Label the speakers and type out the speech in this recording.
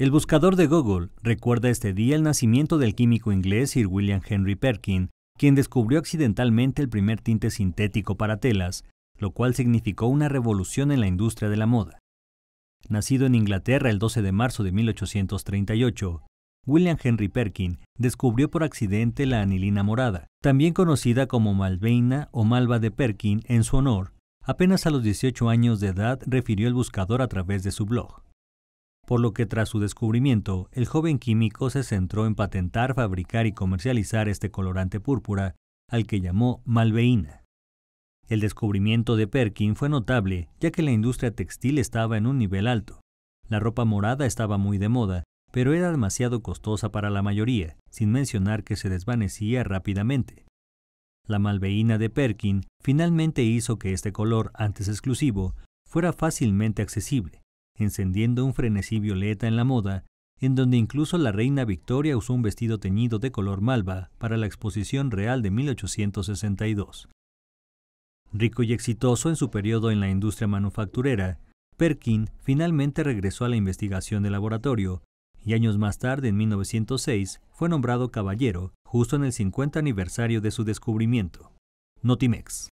Speaker 1: El buscador de Google recuerda este día el nacimiento del químico inglés Sir William Henry Perkin, quien descubrió accidentalmente el primer tinte sintético para telas, lo cual significó una revolución en la industria de la moda. Nacido en Inglaterra el 12 de marzo de 1838, William Henry Perkin descubrió por accidente la anilina morada, también conocida como malveina o malva de Perkin en su honor. Apenas a los 18 años de edad refirió el buscador a través de su blog por lo que tras su descubrimiento, el joven químico se centró en patentar, fabricar y comercializar este colorante púrpura, al que llamó malveína. El descubrimiento de Perkin fue notable, ya que la industria textil estaba en un nivel alto. La ropa morada estaba muy de moda, pero era demasiado costosa para la mayoría, sin mencionar que se desvanecía rápidamente. La malveína de Perkin finalmente hizo que este color, antes exclusivo, fuera fácilmente accesible, encendiendo un frenesí violeta en la moda, en donde incluso la reina Victoria usó un vestido teñido de color malva para la exposición real de 1862. Rico y exitoso en su periodo en la industria manufacturera, Perkin finalmente regresó a la investigación de laboratorio y años más tarde, en 1906, fue nombrado caballero, justo en el 50 aniversario de su descubrimiento. Notimex.